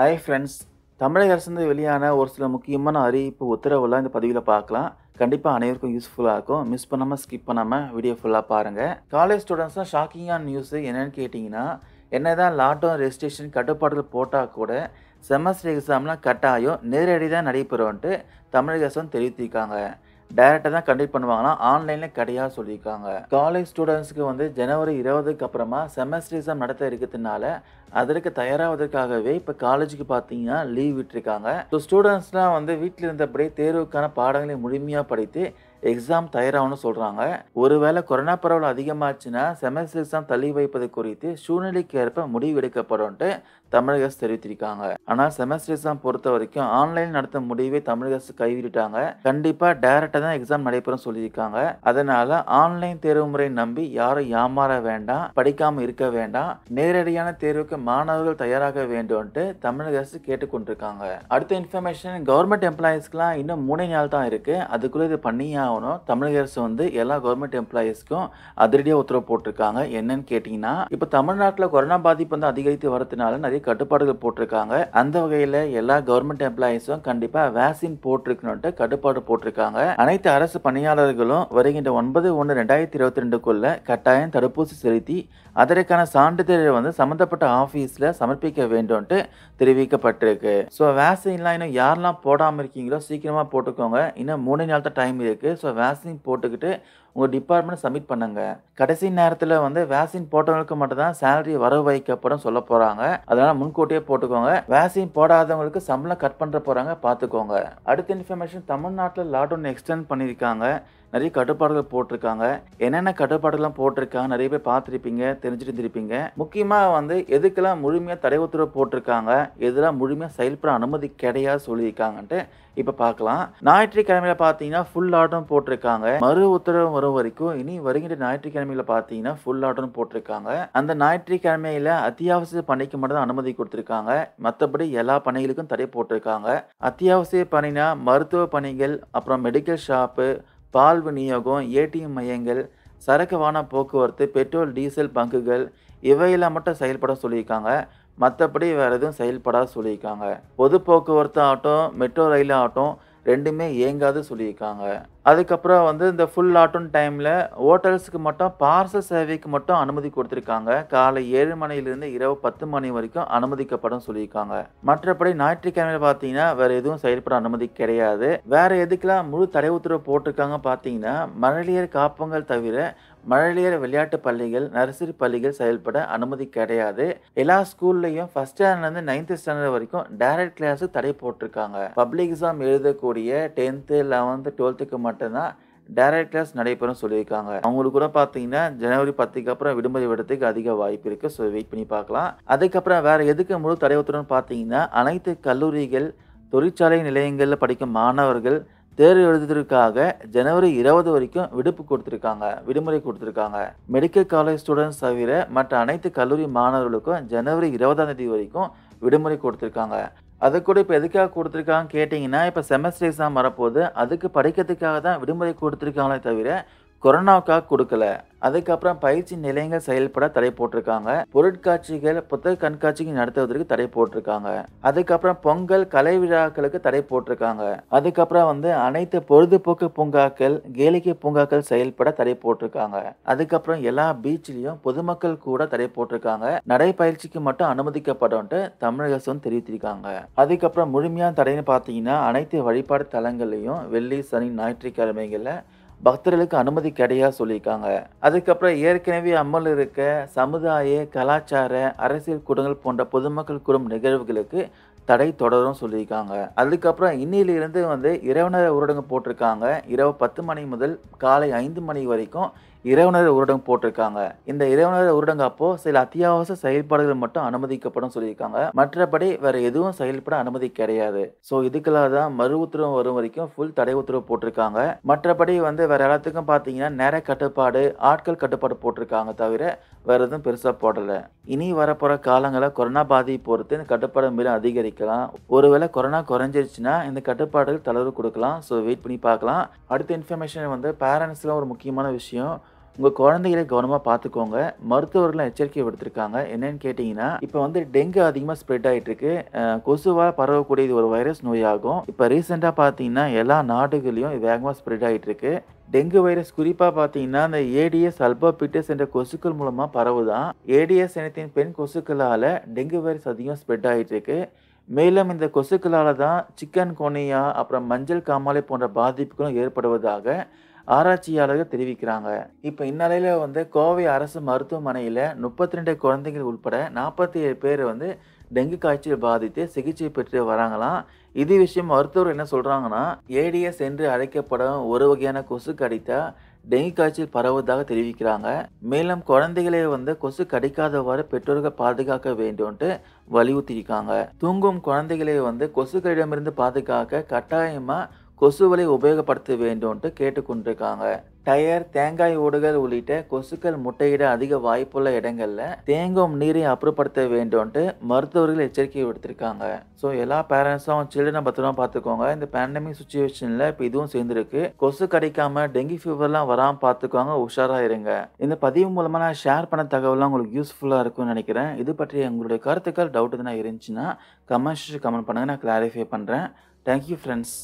hi friends தமிழக அரசு வெளியான ஒரு சில முக்கியமான அறிவிப்பு உத்தரவுலாம் இந்த பதிவில் பார்க்கலாம் கண்டிப்பாக அனைவருக்கும் யூஸ்ஃபுல்லாக இருக்கும் மிஸ் பண்ணாமல் ஸ்கிப் பண்ணாமல் வீடியோ ஃபுல்லாக பாருங்கள் காலேஜ் ஸ்டூடெண்ட்ஸ்லாம் ஷாக்கிங்கான நியூஸ் என்னென்னு கேட்டிங்கன்னா என்ன தான் லாக்டவுன் ரெஜிஸ்ட்ரேஷன் கட்டுப்பாடுகள் போட்டால் கூட செமஸ்டர் எக்ஸாம்லாம் கட்டாயம் நேரடி தான் நடைபெறும்ன்ட்டு தமிழக அரசு தெரிவித்திருக்காங்க டைரெக்டாக தான் கண்டக்ட் பண்ணுவாங்கன்னா ஆன்லைனில் கிடையாது சொல்லியிருக்காங்க காலேஜ் ஸ்டூடெண்ட்ஸ்க்கு வந்து ஜனவரி இருபதுக்கு அப்புறமா செமஸ்டர் எக்ஸாம் நடத்த இருக்கிறதுனால அதற்கு தயாராவதற்காகவே இப்போ காலேஜுக்கு பார்த்தீங்கன்னா லீவ் விட்டுருக்காங்க ஸோ ஸ்டூடெண்ட்ஸ்லாம் வந்து வீட்டில் இருந்தபடியே தேர்வுக்கான பாடங்களை முழுமையாக படித்து எக்ஸாம் தயாராகணும்னு சொல்கிறாங்க ஒருவேளை கொரோனா பரவல் அதிகமாச்சுன்னா செமஸ்டர் எக்ஸாம் தள்ளி வைப்பது குறித்து சூழ்நிலைக்கு ஏற்ப முடிவு எடுக்கப்படும்ட்டு தமிழக அரசு தெரிவித்திருக்காங்க ஆனால் செமஸ்டர் எக்ஸாம் பொறுத்த வரைக்கும் ஆன்லைன் நடத்த முடிவை தமிழக அரசு கைவிட்டாங்க கண்டிப்பாக டேரெக்டாக தான் எக்ஸாம் நடைபெறும் சொல்லியிருக்காங்க அதனால ஆன்லைன் தேர்வு முறை நம்பி யாரும் ஏமாற வேண்டாம் படிக்காமல் இருக்க வேண்டாம் நேரடியான தேர்வுக்கு மாணவர்கள் தயாராக வேண்டும்ட்டு தமிழக அரசு கேட்டுக்கொண்டிருக்காங்க அடுத்த இன்ஃபர்மேஷன் கவர்மெண்ட் எம்ப்ளாயிஸ்க்குலாம் இன்னும் மூணு நாள் தான் இருக்குது அதுக்குள்ளே இது பண்ணியா ஆகணும் தமிழக அரசு வந்து எல்லா கவர்மெண்ட் எம்ப்ளாயீஸ்க்கும் அதிரடியாக உத்தரவு போட்டிருக்காங்க என்னன்னு கேட்டிங்கன்னா இப்போ தமிழ்நாட்டில் கொரோனா பாதிப்பு வந்து அதிகரித்து வரதுனால நிறைய கட்டுப்பாடுகள் போட்டிருக்காங்க அந்த வகையில் எல்லா கவர்மெண்ட் எம்ப்ளாயீஸும் கண்டிப்பாக வேக்சின் போட்டிருக்கணுன்ட்டு கட்டுப்பாடு போட்டிருக்காங்க அனைத்து அரசு பணியாளர்களும் வருகின்ற ஒன்பது ஒன்று ரெண்டாயிரத்தி இருபத்தி ரெண்டுக்குள்ள கட்டாயம் தடுப்பூசி செலுத்தி அதற்கான சான்றிதழை வந்து சம்மந்தப்பட்ட ஆஃபீஸில் சமர்ப்பிக்க வேண்டும்ன்ட்டு தெரிவிக்கப்பட்டிருக்கு ஸோ வேக்சின்லாம் இன்னும் யாரெல்லாம் போடாமல் இருக்கீங்களோ சீக்கிரமாக போட்டுக்கோங்க இன்னும் மூணு நாள் தான் டைம் இருக்குது ஸோ வேக்சின் போட்டுக்கிட்டு உங்கள் டிபார்ட்மெண்ட் சப்மிட் பண்ணுங்க கடைசி நேரத்தில் வந்து வேக்சின் போட்டவங்களுக்கு மட்டும் தான் சேலரி வரவு வைக்கப்படும் சொல்ல போகிறாங்க அதனால் முன்கூட்டியே போட்டுக்கோங்க வேக்சின் போடாதவங்களுக்கு சம்பளம் கட் பண்ணுற போகிறாங்க பார்த்துக்கோங்க அடுத்த இன்ஃபர்மேஷன் தமிழ்நாட்டில் லாக்டவுன் எக்ஸ்டெண்ட் பண்ணியிருக்காங்க நிறைய கட்டுப்பாடுகள் போட்டிருக்காங்க என்னென்ன கட்டுப்பாடுகள்லாம் போட்டிருக்காங்க நிறைய பேர் பார்த்துருப்பீங்க தெரிஞ்சுட்டு இருந்திருப்பீங்க முக்கியமாக வந்து எதுக்கெல்லாம் முழுமையாக தடை உத்தரவு போட்டிருக்காங்க எதெல்லாம் முழுமையாக செயல்பட அனுமதி கிடையாது சொல்லியிருக்காங்கன்ட்டு இப்போ பார்க்கலாம் ஞாயிற்றுக்கிழமையில பார்த்தீங்கன்னா ஃபுல் ஆர்டரும் போட்டிருக்காங்க மறு உத்தரவு வரும் வரைக்கும் இனி வருகின்ற ஞாயிற்றுக்கிழமையில பார்த்தீங்கன்னா ஃபுல் ஆர்டரும் போட்டிருக்காங்க அந்த ஞாயிற்றுக்கிழமையில அத்தியாவசிய பணிக்கு மட்டும் அனுமதி கொடுத்துருக்காங்க மற்றபடி எல்லா பணிகளுக்கும் தடை போட்டிருக்காங்க அத்தியாவசிய பணினா மருத்துவ பணிகள் அப்புறம் மெடிக்கல் ஷாப்பு பால் விநியோகம் ஏடிஎம் மையங்கள் சரக்கு வாகன போக்குவரத்து பெட்ரோல் டீசல் பங்குகள் இவையெல்லாம் மட்டும் செயல்பட சொல்லியிருக்காங்க மற்றபடி வேறு எதுவும் செயல்படாத சொல்லியிருக்காங்க பொது போக்குவரத்து ஆகட்டும் மெட்ரோ ரயில் ஆகட்டும் ரெண்டுமே இயங்காது சொல்லியிருக்காங்க அதுக்கப்புறம் வந்து இந்த ஃபுல் லாக்டவுன் டைமில் ஹோட்டல்ஸுக்கு மட்டும் பார்சல் சேவைக்கு மட்டும் அனுமதி கொடுத்துருக்காங்க காலை ஏழு மணிலேருந்து இரவு பத்து மணி வரைக்கும் அனுமதிக்கப்படும் சொல்லியிருக்காங்க மற்றபடி ஞாயிற்றுக்கிழமையில் பார்த்தீங்கன்னா வேறு எதுவும் செயல்பட அனுமதி கிடையாது வேறு எதுக்கெல்லாம் முழு தடை உத்தரவு போட்டிருக்காங்க பார்த்தீங்கன்னா மழலியர் காப்பங்கள் தவிர மழலியர் விளையாட்டு பள்ளிகள் நர்சரி பள்ளிகள் செயல்பட அனுமதி கிடையாது எல்லா ஸ்கூல்லையும் ஃபஸ்ட் ஸ்டாண்டர்ட்லேருந்து நைன்த் ஸ்டாண்டர்ட் வரைக்கும் டைரக்ட் கிளாஸுக்கு தடை போட்டிருக்காங்க பப்ளிக் எக்ஸாம் எழுதக்கூடிய டென்த்து லெவன்த்து டுவெல்த்துக்கு மட்டும் மட்டும்தான் டைரக்ட் கிளாஸ் நடைபெறும் சொல்லியிருக்காங்க அவங்களுக்கு கூட பார்த்தீங்கன்னா ஜனவரி பத்துக்கு அப்புறம் விடுமுறை விடத்துக்கு அதிக வாய்ப்பு இருக்குது ஸோ வெயிட் பண்ணி பார்க்கலாம் அதுக்கப்புறம் வேறு எதுக்கு முழு தடை உத்தரவுன்னு பார்த்தீங்கன்னா அனைத்து கல்லூரிகள் தொழிற்சாலை நிலையங்களில் படிக்கும் மாணவர்கள் தேர்வு எழுதுவதற்காக ஜனவரி இருபது வரைக்கும் விடுப்பு கொடுத்துருக்காங்க விடுமுறை கொடுத்துருக்காங்க மெடிக்கல் காலேஜ் ஸ்டூடெண்ட்ஸ் தவிர மற்ற அனைத்து கல்லூரி மாணவர்களுக்கும் ஜனவரி இருபதாம் தேதி வரைக்கும் விடுமுறை கொடுத்துருக்காங்க அது கூட இப்போ எதுக்காக கொடுத்துருக்காங்கன்னு கேட்டிங்கன்னா இப்போ செமஸ்டர் எக்ஸாம் வரப்போகுது அதுக்கு படிக்கிறதுக்காக தான் விடுமுறை கொடுத்துருக்காங்களே தவிர கொரோனாவுக்காக கொடுக்கல அதுக்கப்புறம் பயிற்சி நிலையங்கள் செயல்பட தடை போட்டிருக்காங்க பொருட்காட்சிகள் புத்தக கண்காட்சிகள் நடத்துவதற்கு தடை போட்டிருக்காங்க அதுக்கப்புறம் பொங்கல் கலை விழாக்களுக்கு தடை போட்டிருக்காங்க அதுக்கப்புறம் வந்து அனைத்து பொழுதுபோக்கு பூங்காக்கள் கேளிக்கை பூங்காக்கள் செயல்பட தடை போட்டிருக்காங்க அதுக்கப்புறம் எல்லா பீச்லயும் பொதுமக்கள் கூட தடை போட்டிருக்காங்க நடைப்பயிற்சிக்கு மட்டும் அனுமதிக்கப்படும் தமிழக அரசு தெரிவித்திருக்காங்க அதுக்கப்புறம் முழுமையான தடைன்னு பார்த்தீங்கன்னா அனைத்து வழிபாடு தலங்கள்லையும் வெள்ளி சனி ஞாயிற்றுக்கிழமைகளில் பக்தர்களுக்கு அனுமதி கிடையாது சொல்லியிருக்காங்க அதுக்கப்புறம் ஏற்கனவே அமல் இருக்க சமுதாய கலாச்சார அரசியல் கூட்டங்கள் போன்ற பொதுமக்கள் கூடும் நிகழ்வுகளுக்கு தடை தொடரும் சொல்லியிருக்காங்க அதுக்கப்புறம் இன்னிலிருந்து வந்து இரவு நேர ஊரடங்கு போட்டிருக்காங்க இரவு பத்து மணி முதல் காலை ஐந்து மணி வரைக்கும் இறைவனர் நேர ஊரடங்கு போட்டிருக்காங்க இந்த இறைவனர் நேர ஊரடங்கு அப்போ சில அத்தியாவசிய செயல்பாடுகள் மட்டும் அனுமதிக்கப்படும் சொல்லியிருக்காங்க மற்றபடி வேற எதுவும் செயல்பட அனுமதி கிடையாது ஸோ இதுக்கெல்லாம் தான் மறு உத்தரவு வரும் வரைக்கும் ஃபுல் தடை உத்தரவு போட்டிருக்காங்க மற்றபடி வந்து வேற எல்லாத்துக்கும் பார்த்தீங்கன்னா நேர கட்டுப்பாடு ஆட்கள் கட்டுப்பாடு போட்டிருக்காங்க தவிர வேற எதுவும் பெருசாக போடலை இனி வரப்போகிற காலங்களில் கொரோனா பாதிப்பு பொறுத்து இந்த கட்டுப்பாடு மேலும் அதிகரிக்கலாம் ஒருவேளை கொரோனா குறைஞ்சிருச்சுன்னா இந்த கட்டுப்பாடுகள் தளர்வு கொடுக்கலாம் ஸோ வெயிட் பண்ணி பார்க்கலாம் அடுத்த இன்ஃபர்மேஷன் வந்து பேரண்ட்ஸ்லாம் ஒரு முக்கியமான விஷயம் உங்கள் குழந்தைகளை கவனமாக பார்த்துக்கோங்க மருத்துவர்கள்லாம் எச்சரிக்கை விடுத்திருக்காங்க என்னன்னு கேட்டிங்கன்னா இப்போ வந்து டெங்கு அதிகமாக ஸ்ப்ரெட் ஆகிட்டு இருக்கு கொசுவால் பரவக்கூடிய இது ஒரு வைரஸ் நோயாகும் இப்போ ரீசெண்டாக பார்த்தீங்கன்னா எல்லா நாடுகளையும் வேகமாக ஸ்ப்ரெட் ஆகிட்டு இருக்கு டெங்கு வைரஸ் குறிப்பாக பார்த்தீங்கன்னா அந்த ஏடிஎஸ் அல்பாபிட்டஸ் என்ற கொசுக்கள் மூலமாக பரவுதான் ஏடிஎஸ் இனத்தின் பெண் கொசுக்களால் டெங்கு வைரஸ் அதிகமாக ஸ்ப்ரெட் ஆகிட்டு இருக்கு மேலும் இந்த கொசுக்களால் தான் சிக்கன் கோனியா அப்புறம் மஞ்சள் காமாலை போன்ற பாதிப்புகளும் ஏற்படுவதாக ஆராய்ச்சியாளர்கள் தெரிவிக்கிறாங்க இப்போ இந்நிலையில் வந்து கோவை அரசு மருத்துவமனையில் முப்பத்தி ரெண்டு குழந்தைகள் உட்பட நாற்பத்தி ஏழு பேர் வந்து டெங்கு காய்ச்சல் பாதித்து சிகிச்சை பெற்று வராங்களாம் இது விஷயம் மருத்துவர் என்ன சொல்கிறாங்கன்னா ஏடிஎஸ் என்று அழைக்கப்படும் ஒரு வகையான கொசு கடித்தால் டெங்கு காய்ச்சல் பரவுவதாக தெரிவிக்கிறாங்க மேலும் குழந்தைகளை வந்து கொசு கடிக்காதவாறு பெற்றோர்கள் பாதுகாக்க வேண்டும்ட்டு வலியுறுத்தியிருக்காங்க தூங்கும் குழந்தைகளை வந்து கொசுக்களிடமிருந்து பாதுகாக்க கட்டாயமாக கொசுவலை உபயோகப்படுத்த வேண்டும்ன்ட்டு கேட்டுக்கொண்டிருக்காங்க டயர் தேங்காய் ஓடுகள் உள்ளிட்ட கொசுக்கள் முட்டையிட அதிக வாய்ப்புள்ள இடங்கள்ல தேங்கும் நீரை அப்புறப்படுத்த வேண்டும்ன்ட்டு மருத்துவர்கள் எச்சரிக்கை விடுத்திருக்காங்க ஸோ எல்லா பேரண்ட்ஸும் சில்ட்ரனை பத்திரமா பார்த்துக்கோங்க இந்த பேண்டமிக் சுச்சுவேஷன்ல இப்போ இதுவும் சேர்ந்துருக்கு கொசு கடிக்காம டெங்கி ஃபீவர்லாம் வராமல் பார்த்துக்கோங்க உஷாராக இருங்க இந்த பதிவு மூலமாக நான் ஷேர் பண்ண தகவல்லாம் உங்களுக்கு யூஸ்ஃபுல்லாக இருக்கும்னு நினைக்கிறேன் இது பற்றிய உங்களுடைய கருத்துக்கள் டவுட் எதுனா இருந்துச்சுன்னா கமெண்ட்ஸ் கமெண்ட் பண்ணுங்க நான் கிளாரிஃபை பண்ணுறேன் தேங்க்யூ ஃப்ரெண்ட்ஸ்